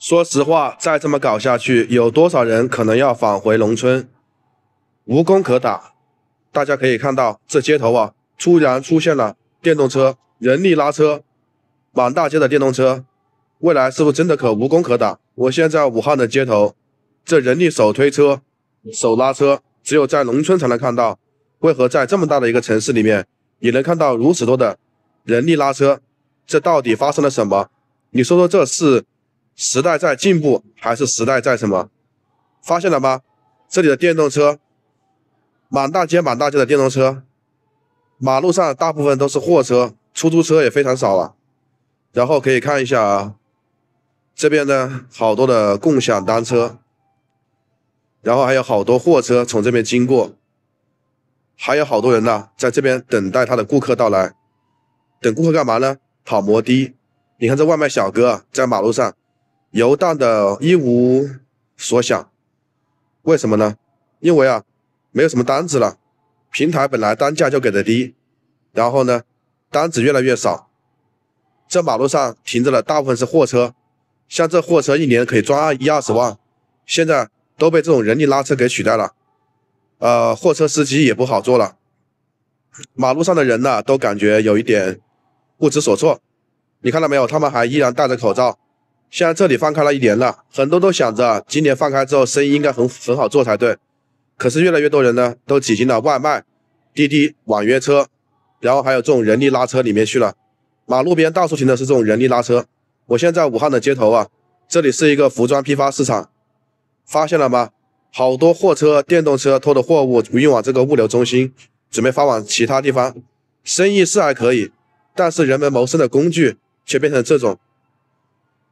说实话，再这么搞下去，有多少人可能要返回农村，无工可打？大家可以看到，这街头啊，突然出现了电动车、人力拉车，满大街的电动车，未来是不是真的可无工可打？我现在武汉的街头，这人力手推车、手拉车，只有在农村才能看到，为何在这么大的一个城市里面，也能看到如此多的，人力拉车？这到底发生了什么？你说说这事。时代在进步，还是时代在什么？发现了吗？这里的电动车满大街满大街的电动车，马路上大部分都是货车，出租车也非常少了。然后可以看一下啊，这边呢好多的共享单车，然后还有好多货车从这边经过，还有好多人呢在这边等待他的顾客到来，等顾客干嘛呢？跑摩的，你看这外卖小哥在马路上。游荡的一无所想，为什么呢？因为啊，没有什么单子了。平台本来单价就给的低，然后呢，单子越来越少。这马路上停着的大部分是货车，像这货车一年可以赚一二十万，现在都被这种人力拉车给取代了。呃，货车司机也不好做了。马路上的人呢，都感觉有一点不知所措。你看到没有？他们还依然戴着口罩。现在这里放开了一年了，很多都想着今年放开之后生意应该很很好做才对，可是越来越多人呢都挤进了外卖、滴滴网约车，然后还有这种人力拉车里面去了。马路边到处停的是这种人力拉车。我现在武汉的街头啊，这里是一个服装批发市场，发现了吗？好多货车、电动车拖的货物运往这个物流中心，准备发往其他地方。生意是还可以，但是人们谋生的工具却变成这种。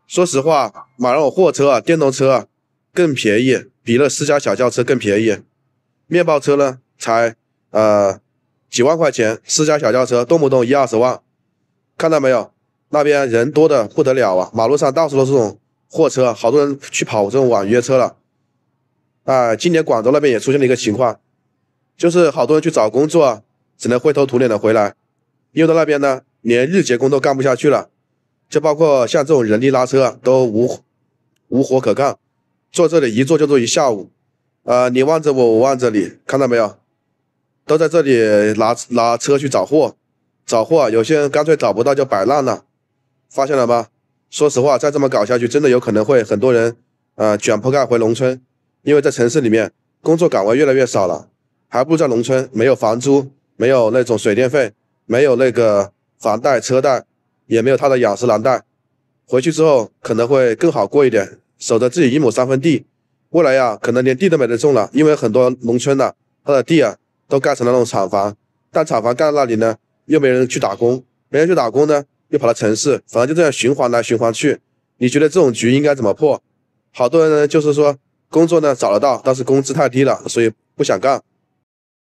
说实话，买了我货车啊，电动车更便宜，比那私家小轿车更便宜。面包车呢，才呃几万块钱，私家小轿车动不动一二十万。看到没有？那边人多的不得了啊，马路上到处都是这种货车，好多人去跑这种网约车了。啊，今年广州那边也出现了一个情况，就是好多人去找工作，只能灰头土脸的回来，因为到那边呢，连日结工都干不下去了。就包括像这种人力拉车都无无活可干，坐这里一坐就坐一下午，呃，你望着我，我望着你，看到没有？都在这里拿拿车去找货，找货，有些人干脆找不到就摆烂了，发现了吗？说实话，再这么搞下去，真的有可能会很多人啊卷铺盖回农村，因为在城市里面工作岗位越来越少了，还不如在农村，没有房租，没有那种水电费，没有那个房贷车贷。也没有他的雅诗兰黛。回去之后可能会更好过一点，守着自己一亩三分地。未来呀，可能连地都没得种了，因为很多农村的他的地啊，都盖成了那种厂房。但厂房盖在那里呢，又没人去打工，没人去打工呢，又跑到城市，反正就这样循环来循环去。你觉得这种局应该怎么破？好多人呢，就是说工作呢找得到，但是工资太低了，所以不想干。